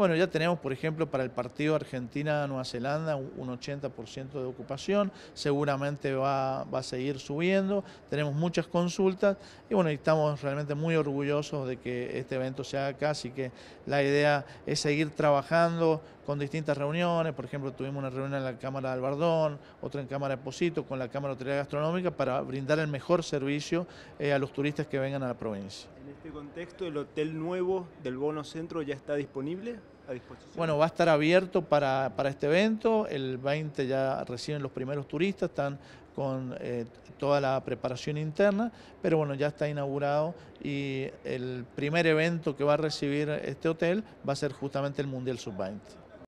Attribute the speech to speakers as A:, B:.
A: Bueno, ya tenemos, por ejemplo, para el partido Argentina-Nueva Zelanda un 80% de ocupación, seguramente va, a seguir subiendo, tenemos muchas consultas y bueno, estamos realmente muy orgullosos de que este evento se haga acá, así que la idea es seguir trabajando con distintas reuniones, por ejemplo, tuvimos una reunión en la Cámara de Albardón, otra en Cámara de Posito, con la Cámara Hotelera Gastronómica, para brindar el mejor servicio eh, a los turistas que vengan a la provincia.
B: En este contexto, ¿el hotel nuevo del Bono Centro ya está disponible?
A: Bueno, va a estar abierto para, este evento. El 20 ya reciben los primeros turistas, están con eh, toda la preparación interna, pero bueno, ya está inaugurado y el primer evento que va a recibir este hotel va a ser justamente el Mundial Sub-20.